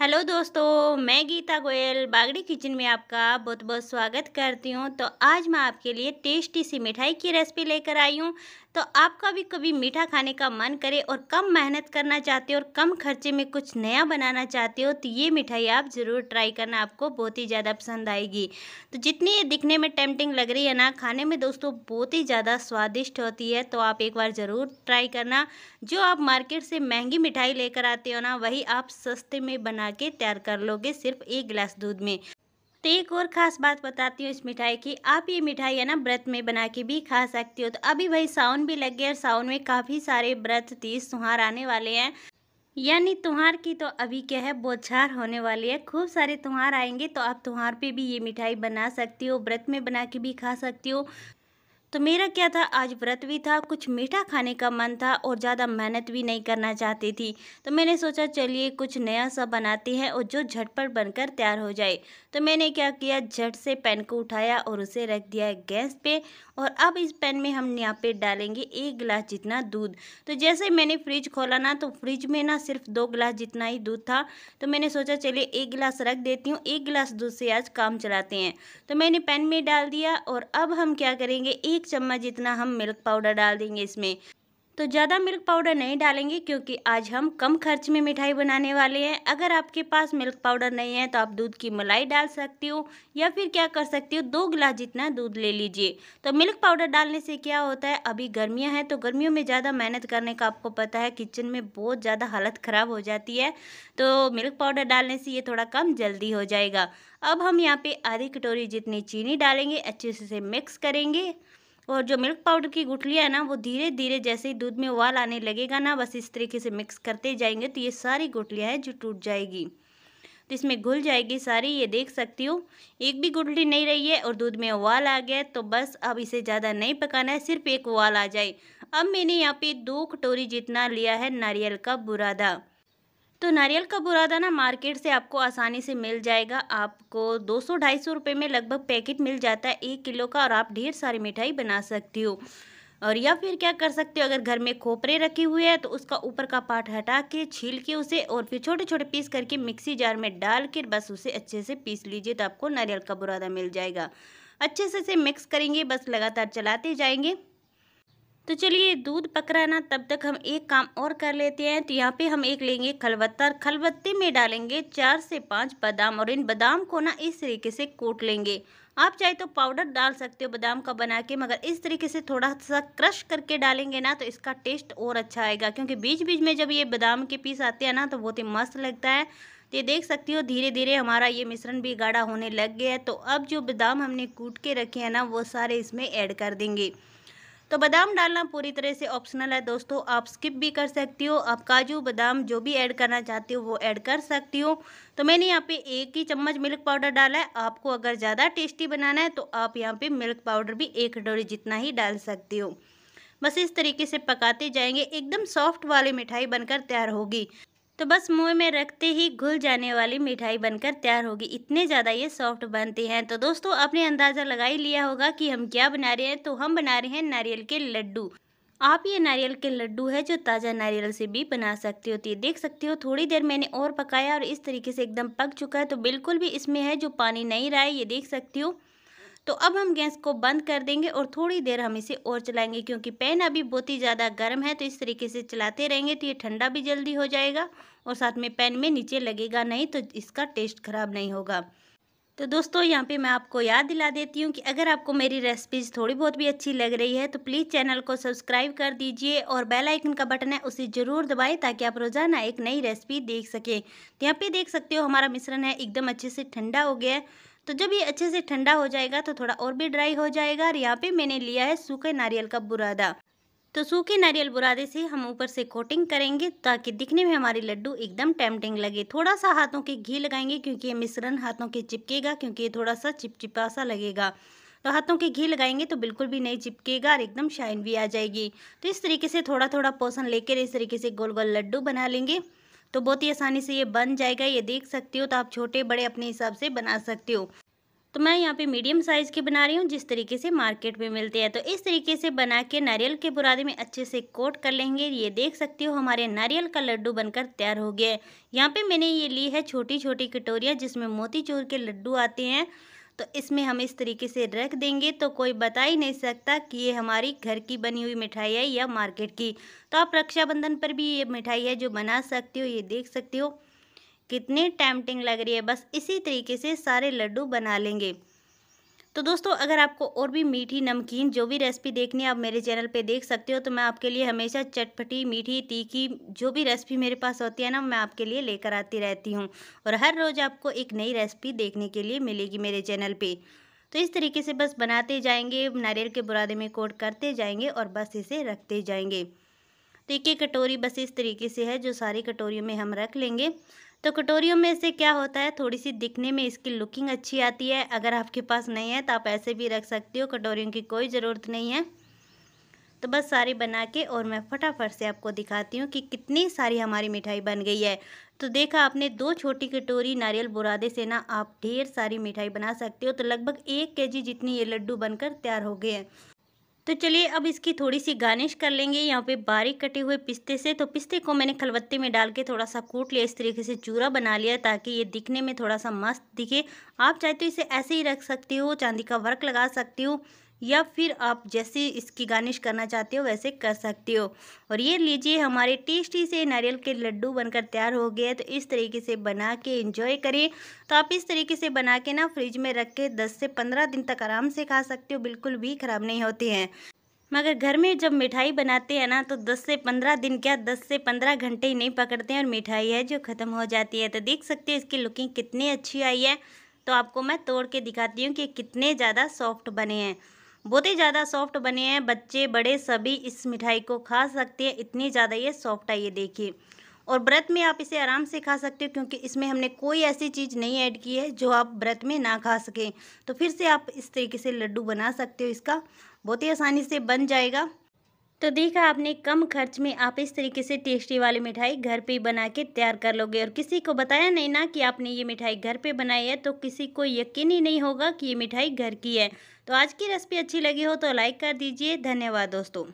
hello दोस्तों मैं Gita Goyal Bagri kitchen में आपका बहुत बहुत स्वागत करती हूँ तो आज मैं आपके लिए टेस्टी सी मिठाई की रेसिपी लेकर आई हूँ तो आपका भी कभी मीठा खाने का मन करे और कम मेहनत करना चाहते हो और कम खर्चे में कुछ नया बनाना चाहते हो तो ये मिठाई आप ज़रूर ट्राई करना आपको बहुत ही ज़्यादा पसंद आएगी तो जितनी ये दिखने में टेम्पटिंग लग रही है ना खाने में दोस्तों बहुत ही ज़्यादा स्वादिष्ट होती है तो आप एक बार ज़रूर ट्राई करना जो आप मार्केट से महंगी मिठाई लेकर आते हो ना वही आप सस्ते में बना बना के तैयार कर लोगे सिर्फ एक गिलास दूध में तो एक और ख़ास बात बताती हूँ इस मिठाई की आप ये मिठाई है ना व्रत में बना के भी खा सकती हो तो अभी भाई सावन भी लग गया और सावन में काफ़ी सारे व्रत तीज त्यौहार आने वाले हैं यानी त्यौहार की तो अभी क्या है बोछार होने वाली है खूब सारे त्यौहार आएंगे तो आप त्यौहार पे भी ये मिठाई बना सकती हो व्रत में बना के भी खा सकती हो तो मेरा क्या था आज व्रत भी था कुछ मीठा खाने का मन था और ज़्यादा मेहनत भी नहीं करना चाहती थी तो मैंने सोचा चलिए कुछ नया सा बनाते हैं और जो झटपट बनकर तैयार हो जाए तो मैंने क्या किया झट से पैन को उठाया और उसे रख दिया गैस पे और अब इस पैन में हम यहाँ पे डालेंगे एक गिलास जितना दूध तो जैसे मैंने फ्रिज खोला ना तो फ्रिज में ना सिर्फ दो गिलास जितना ही दूध था तो मैंने सोचा चलिए एक गिलास रख देती हूँ एक गिलास दूध से आज काम चलाते हैं तो मैंने पैन में डाल दिया और अब हम क्या करेंगे एक एक चम्मच जितना हम मिल्क पाउडर डाल देंगे इसमें तो ज़्यादा मिल्क पाउडर नहीं डालेंगे क्योंकि आज हम कम खर्च में मिठाई बनाने वाले हैं अगर आपके पास मिल्क पाउडर नहीं है तो आप दूध की मलाई डाल सकती हो या फिर क्या कर सकती हो दो गिलास जितना दूध ले लीजिए तो मिल्क पाउडर डालने से क्या होता है अभी गर्मियां हैं तो गर्मियों में ज़्यादा मेहनत करने का आपको पता है किचन में बहुत ज़्यादा हालत ख़राब हो जाती है तो मिल्क पाउडर डालने से ये थोड़ा कम जल्दी हो जाएगा अब हम यहाँ पे आधी कटोरी जितनी चीनी डालेंगे अच्छे से मिक्स करेंगे और जो मिल्क पाउडर की गुठलियाँ है ना वो धीरे धीरे जैसे ही दूध में उबाल आने लगेगा ना बस इस तरीके से मिक्स करते जाएंगे तो ये सारी गुठलियाँ हैं जो टूट जाएगी तो इसमें घुल जाएगी सारी ये देख सकती हो एक भी गुठली नहीं रही है और दूध में उबाल आ गया तो बस अब इसे ज़्यादा नहीं पकाना है सिर्फ एक उबाल आ जाए अब मैंने यहाँ पे दो कटोरी जितना लिया है नारियल का बुरादा तो नारियल का दाना मार्केट से आपको आसानी से मिल जाएगा आपको 200-250 रुपए में लगभग पैकेट मिल जाता है एक किलो का और आप ढेर सारी मिठाई बना सकती हो और या फिर क्या कर सकते हो अगर घर में खोपरे रखे हुए हैं तो उसका ऊपर का पार्ट हटा के छील के उसे और फिर छोटे छोटे पीस करके मिक्सी जार में डाल के बस उसे अच्छे से पीस लीजिए तो आपको नारियल का बुरादा मिल जाएगा अच्छे से इसे मिक्स करेंगे बस लगातार चलाते जाएंगे तो चलिए दूध पक रहा है ना तब तक हम एक काम और कर लेते हैं तो यहाँ पे हम एक लेंगे खलबत्ता खलबत्ते में डालेंगे चार से पाँच बादाम और इन बादाम को ना इस तरीके से कोट लेंगे आप चाहे तो पाउडर डाल सकते हो बादाम का बना के मगर इस तरीके से थोड़ा सा क्रश करके डालेंगे ना तो इसका टेस्ट और अच्छा आएगा क्योंकि बीच बीच में जब ये बादाम के पीस आते हैं ना तो बहुत ही मस्त लगता है तो ये देख सकती हो धीरे धीरे हमारा ये मिश्रण भी गाढ़ा होने लग गया है तो अब जो बादाम हमने कूट के रखे हैं ना वो सारे इसमें ऐड कर देंगे तो बादाम डालना पूरी तरह से ऑप्शनल है दोस्तों आप स्किप भी कर सकती हो आप काजू बादाम जो भी ऐड करना चाहते हो वो ऐड कर सकती हो तो मैंने यहाँ पे एक ही चम्मच मिल्क पाउडर डाला है आपको अगर ज़्यादा टेस्टी बनाना है तो आप यहाँ पे मिल्क पाउडर भी एक डोरी जितना ही डाल सकती हो बस इस तरीके से पकाते जाएंगे एकदम सॉफ्ट वाली मिठाई बनकर तैयार होगी तो बस मुंह में रखते ही घुल जाने वाली मिठाई बनकर तैयार होगी इतने ज़्यादा ये सॉफ्ट बनते हैं तो दोस्तों आपने अंदाज़ा लगा ही लिया होगा कि हम क्या बना रहे हैं तो हम बना रहे हैं नारियल के लड्डू आप ये नारियल के लड्डू है जो ताज़ा नारियल से भी बना सकते होती तो है देख सकती हो थोड़ी देर मैंने और पकाया और इस तरीके से एकदम पक चुका है तो बिल्कुल भी इसमें है जो पानी नहीं रहा है ये देख सकती हो तो अब हम गैस को बंद कर देंगे और थोड़ी देर हम इसे और चलाएंगे क्योंकि पैन अभी बहुत ही ज़्यादा गर्म है तो इस तरीके से चलाते रहेंगे तो ये ठंडा भी जल्दी हो जाएगा और साथ में पैन में नीचे लगेगा नहीं तो इसका टेस्ट ख़राब नहीं होगा तो दोस्तों यहाँ पे मैं आपको याद दिला देती हूँ कि अगर आपको मेरी रेसिपीज़ थोड़ी बहुत भी अच्छी लग रही है तो प्लीज़ चैनल को सब्सक्राइब कर दीजिए और बेल आइकन का बटन है उसे ज़रूर दबाएं ताकि आप रोज़ाना एक नई रेसिपी देख सकें तो यहाँ पे देख सकते हो हमारा मिश्रण है एकदम अच्छे से ठंडा हो गया है तो जब ये अच्छे से ठंडा हो जाएगा तो थोड़ा और भी ड्राई हो जाएगा और यहाँ पे मैंने लिया है सूखे नारियल का बुरादा तो सूखे नारियल बुरादे से हम ऊपर से कोटिंग करेंगे ताकि दिखने में हमारे लड्डू एकदम टेम्पटिंग लगे थोड़ा सा हाथों के घी लगाएंगे क्योंकि ये मिश्रण हाथों के चिपकेगा क्योंकि ये थोड़ा सा चिपचिपा सा लगेगा तो हाथों के घी लगाएंगे तो बिल्कुल भी नहीं चिपकेगा और एकदम शाइन भी आ जाएगी तो इस तरीके से थोड़ा थोड़ा पोषण लेकर इस तरीके से गोल गोल लड्डू बना लेंगे तो बहुत ही आसानी से ये बन जाएगा ये देख सकते हो तो आप छोटे बड़े अपने हिसाब से बना सकते हो तो मैं यहाँ पे मीडियम साइज़ के बना रही हूँ जिस तरीके से मार्केट में मिलते हैं तो इस तरीके से बना के नारियल के बुरादे में अच्छे से कोट कर लेंगे ये देख सकते हो हमारे नारियल का लड्डू बनकर तैयार हो गया है यहाँ पे मैंने ये ली है छोटी छोटी कटोरियाँ जिसमें मोतीचूर के लड्डू आते हैं तो इसमें हम इस तरीके से रख देंगे तो कोई बता ही नहीं सकता कि ये हमारी घर की बनी हुई मिठाई है या मार्केट की तो आप रक्षाबंधन पर भी ये मिठाई है जो बना सकते हो ये देख सकते हो कितनी टैमटिंग लग रही है बस इसी तरीके से सारे लड्डू बना लेंगे तो दोस्तों अगर आपको और भी मीठी नमकीन जो भी रेसिपी देखनी है आप मेरे चैनल पे देख सकते हो तो मैं आपके लिए हमेशा चटपटी मीठी तीखी जो भी रेसिपी मेरे पास होती है ना मैं आपके लिए लेकर आती रहती हूँ और हर रोज़ आपको एक नई रेसिपी देखने के लिए मिलेगी मेरे चैनल पर तो इस तरीके से बस बनाते जाएंगे नारियल के बुरादे में कोट करते जाएंगे और बस इसे रखते जाएंगे तो एक एक कटोरी बस इस तरीके से है जो सारी कटोरियों में हम रख लेंगे तो कटोरियों में से क्या होता है थोड़ी सी दिखने में इसकी लुकिंग अच्छी आती है अगर आपके पास नहीं है तो आप ऐसे भी रख सकती हो कटोरियों की कोई ज़रूरत नहीं है तो बस सारी बना के और मैं फटाफट से आपको दिखाती हूँ कि कितनी सारी हमारी मिठाई बन गई है तो देखा आपने दो छोटी कटोरी नारियल बुरादे से ना आप ढेर सारी मिठाई बना सकते हो तो लगभग एक के जितनी ये लड्डू बनकर तैयार हो गए हैं तो चलिए अब इसकी थोड़ी सी गार्निश कर लेंगे यहाँ पे बारीक कटे हुए पिस्ते से तो पिस्ते को मैंने खलबत्ते में डाल के थोड़ा सा कूट लिया इस तरीके से चूरा बना लिया ताकि ये दिखने में थोड़ा सा मस्त दिखे आप चाहे तो इसे ऐसे ही रख सकते हो चांदी का वर्क लगा सकती हो या फिर आप जैसे इसकी गार्निश करना चाहते हो वैसे कर सकते हो और ये लीजिए हमारे टेस्टी से नारियल के लड्डू बनकर तैयार हो गए तो इस तरीके से बना के इंजॉय करें तो आप इस तरीके से बना के ना फ्रिज में रख के दस से पंद्रह दिन तक आराम से खा सकते हो बिल्कुल भी ख़राब नहीं होते हैं मगर घर में जब मिठाई बनाते हैं ना तो 10 से 15 दिन क्या 10 से 15 घंटे ही नहीं पकड़ते हैं और मिठाई है जो ख़त्म हो जाती है तो देख सकते हो इसकी लुकिंग कितनी अच्छी आई है तो आपको मैं तोड़ के दिखाती हूँ कि कितने ज़्यादा सॉफ्ट बने हैं बहुत ही ज़्यादा सॉफ्ट बने हैं बच्चे बड़े सभी इस मिठाई को खा सकते हैं इतनी ज़्यादा ये सॉफ्ट है ये देखिए और व्रत में आप इसे आराम से खा सकते हो क्योंकि इसमें हमने कोई ऐसी चीज़ नहीं ऐड की है जो आप व्रत में ना खा सकें तो फिर से आप इस तरीके से लड्डू बना सकते हो इसका बहुत ही आसानी से बन जाएगा तो देखा आपने कम खर्च में आप इस तरीके से टेस्टी वाली मिठाई घर पे बना के तैयार कर लोगे और किसी को बताया नहीं ना कि आपने ये मिठाई घर पे बनाई है तो किसी को यकीन ही नहीं होगा कि ये मिठाई घर की है तो आज की रेसिपी अच्छी लगी हो तो लाइक कर दीजिए धन्यवाद दोस्तों